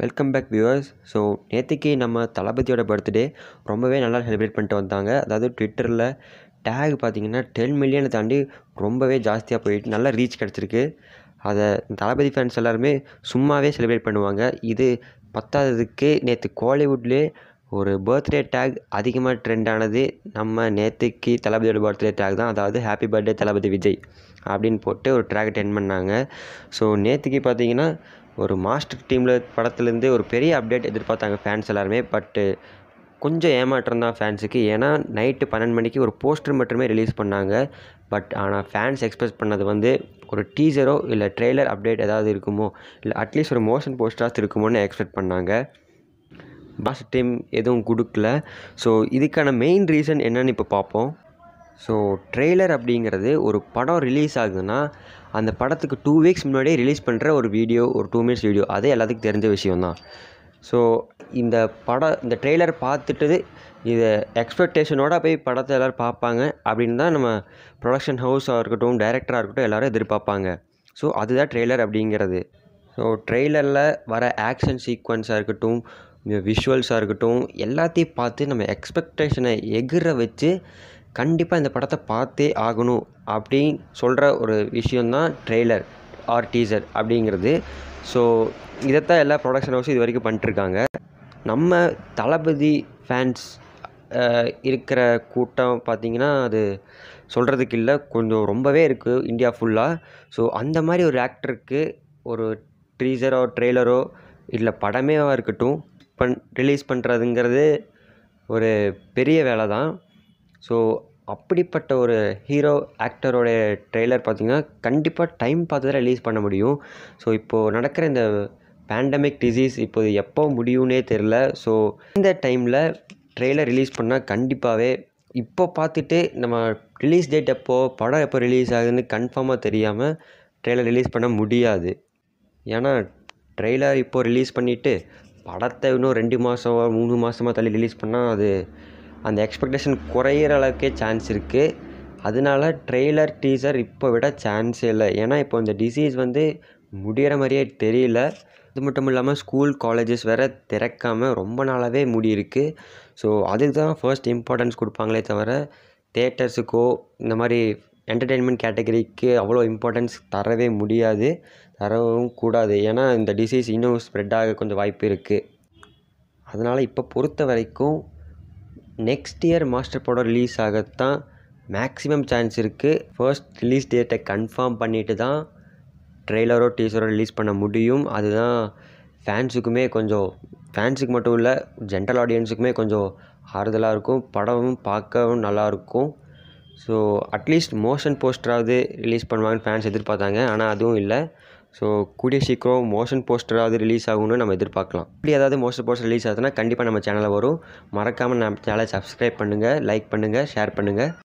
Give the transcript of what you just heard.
welcome back viewers so நேற்றுக்கு நம்ம தளபதியோட பர்த்டே ரொம்பவே நல்லா செலிப்ரேட் பண்ணிட்டு வந்தாங்க அதாவது ட்விட்டரில் டேக் பார்த்திங்கன்னா டென் மில்லியனை தாண்டி ரொம்பவே ஜாஸ்தியாக போயிட்டு நல்லா ரீச் கிடச்சிருக்கு அதை தளபதி ஃபேன்ஸ் எல்லாருமே சும்மாவே செலிப்ரேட் பண்ணுவாங்க இது பத்தாததுக்கு நேற்று கோலிவுட்லேயே ஒரு பர்த்டே டேக் அதிகமாக ட்ரெண்டானது நம்ம நேற்றுக்கு தளபதியோட பர்த்டே டேக் தான் அதாவது ஹாப்பி பர்த்டே தளபதி விஜய் அப்படின்னு போட்டு ஒரு ட்ராக் டென் பண்ணாங்க ஸோ நேற்றுக்கு பார்த்தீங்கன்னா ஒரு மாஸ்டர் டீமில் படத்துலேருந்து ஒரு பெரிய அப்டேட் எதிர்பார்த்தாங்க ஃபேன்ஸ் எல்லாருமே பட்டு கொஞ்சம் ஏமாற்றம் தான் ஃபேன்ஸுக்கு ஏன்னா நைட்டு பன்னெண்டு மணிக்கு ஒரு போஸ்டர் மட்டுமே ரிலீஸ் பண்ணாங்க பட் ஆனால் ஃபேன்ஸ் எக்ஸ்பெக்ட் பண்ணது வந்து ஒரு டீசரோ இல்லை ட்ரெய்லர் அப்டேட் ஏதாவது இருக்குமோ இல்லை அட்லீஸ்ட் ஒரு மோஷன் போஸ்டராக இருக்குமோன்னு எக்ஸ்பெக்ட் பண்ணாங்க பஸ் டைம் எதுவும் கொடுக்கல ஸோ இதுக்கான மெயின் ரீசன் என்னன்னு இப்போ பார்ப்போம் ஸோ ட்ரெய்லர் அப்படிங்கிறது ஒரு படம் ரிலீஸ் ஆகுதுன்னா அந்த படத்துக்கு டூ வீக்ஸ் முன்னாடியே ரிலீஸ் பண்ணுற ஒரு வீடியோ ஒரு டூ மினிட்ஸ் வீடியோ அதே எல்லாத்துக்கும் தெரிஞ்ச விஷயந்தான் ஸோ இந்த படம் இந்த ட்ரெய்லர் பார்த்துட்டு இதை எக்ஸ்பெக்டேஷனோட போய் படத்தை எல்லோரும் பார்ப்பாங்க அப்படின்னு தான் நம்ம ப்ரொடக்ஷன் ஹவுஸாக இருக்கட்டும் டைரக்டராக இருக்கட்டும் எல்லோரும் எதிர்பார்ப்பாங்க ஸோ அதுதான் ட்ரெய்லர் அப்படிங்கிறது ஸோ ட்ரெய்லரில் வர ஆக்ஷன் சீக்வன்ஸாக இருக்கட்டும் விஷுவல்ஸாக இருக்கட்டும் எல்லாத்தையும் பார்த்து நம்ம எக்ஸ்பெக்டேஷனை எகிற வச்சு கண்டிப்பாக இந்த படத்தை பார்த்தே ஆகணும் அப்படின்னு சொல்கிற ஒரு விஷயந்தான் ட்ரெய்லர் ஆர் டீசர் அப்படிங்கிறது ஸோ இதைத்தான் எல்லா ப்ரொடக்ஷன் ஹவுஸும் இது வரைக்கும் பண்ணிட்டுருக்காங்க நம்ம தளபதி ஃபேன்ஸ் இருக்கிற கூட்டம் பார்த்திங்கன்னா அது சொல்கிறதுக்கு இல்லை கொஞ்சம் ரொம்பவே இருக்குது இந்தியா ஃபுல்லாக ஸோ அந்த மாதிரி ஒரு ஆக்டருக்கு ஒரு ட்ரீசரோ ட்ரெய்லரோ இல்லை படமேவாக இருக்கட்டும் பண் ரிலீஸ் பண்ணுறதுங்கிறது ஒரு பெரிய வேலை தான் ஸோ அப்படிப்பட்ட ஒரு ஹீரோ ஆக்டருடைய ட்ரெய்லர் பார்த்திங்கன்னா கண்டிப்பாக டைம் பார்த்து தான் ரிலீஸ் பண்ண முடியும் ஸோ இப்போது நடக்கிற இந்த பேண்டமிக் டிசீஸ் இப்போது எப்போ முடியும்னே தெரில ஸோ இந்த டைமில் ட்ரெய்லர் ரிலீஸ் பண்ணால் கண்டிப்பாகவே இப்போ பார்த்துட்டு நம்ம ரிலீஸ் டேட் எப்போது படம் எப்போ ரிலீஸ் ஆகுதுன்னு கன்ஃபார்மாக தெரியாமல் ட்ரெய்லர் ரிலீஸ் பண்ண முடியாது ஏன்னா ட்ரெய்லர் இப்போது ரிலீஸ் பண்ணிவிட்டு படத்தை இன்னும் ரெண்டு மாதம் மூணு மாதமாக தள்ளி ரிலீஸ் பண்ணால் அது அந்த எக்ஸ்பெக்டேஷன் குறையிற அளவுக்கே சான்ஸ் இருக்குது அதனால ட்ரெய்லர் டீசர் இப்போ விட சான்ஸே இல்லை ஏன்னா இப்போ இந்த டிசீஸ் வந்து முடிகிற மாதிரியே தெரியல அது மட்டும் இல்லாமல் ஸ்கூல் காலேஜஸ் வேறு திறக்காமல் ரொம்ப நாளாகவே முடியிருக்கு ஸோ அதுக்கு தான் ஃபர்ஸ்ட் இம்பார்ட்டன்ஸ் கொடுப்பாங்களே தவிர தேட்டர்ஸுக்கோ இந்த மாதிரி என்டர்டெயின்மெண்ட் கேட்டகரிக்கு அவ்வளோ இம்பார்ட்டன்ஸ் தரவே முடியாது வரவும் கூடாது ஏன்னா இந்த டிசீஸ் இன்னும் ஸ்ப்ரெட் ஆக கொஞ்சம் வாய்ப்பு இருக்குது அதனால் இப்போ பொறுத்த வரைக்கும் நெக்ஸ்ட் இயர் மாஸ்டர் படம் ரிலீஸ் ஆகத்தான் மேக்ஸிமம் சான்ஸ் இருக்குது ஃபர்ஸ்ட் ரிலீஸ் டேட்டை கன்ஃபார்ம் பண்ணிவிட்டு தான் ட்ரெய்லரோ டீசரோ ரிலீஸ் பண்ண முடியும் அதுதான் ஃபேன்ஸுக்குமே கொஞ்சம் ஃபேன்ஸுக்கு மட்டும் இல்லை ஜென்ரல் ஆடியன்ஸுக்குமே கொஞ்சம் ஆறுதலாக இருக்கும் படமும் பார்க்கவும் நல்லாயிருக்கும் ஸோ அட்லீஸ்ட் மோஷன் போஸ்டராவது ரிலீஸ் பண்ணுவாங்கன்னு ஃபேன்ஸ் எதிர்பார்த்தாங்க ஆனால் அதுவும் இல்லை ஸோ கூடிய சீக்கிரம் மோஷன் போஸ்டராவது ரிலீஸ் ஆகும்னு நம்ம எதிர்பார்க்கலாம் இப்படி ஏதாவது மோஷன் போஸ்டர் ரிலீஸ் ஆகுதுன்னா கண்டிப்பாக நம்ம சேனலில் வரும் மறக்காமல் நம்ம சேனலை சப்ஸ்கிரைப் பண்ணுங்கள் லைக் பண்ணுங்கள் ஷேர் பண்ணுங்கள்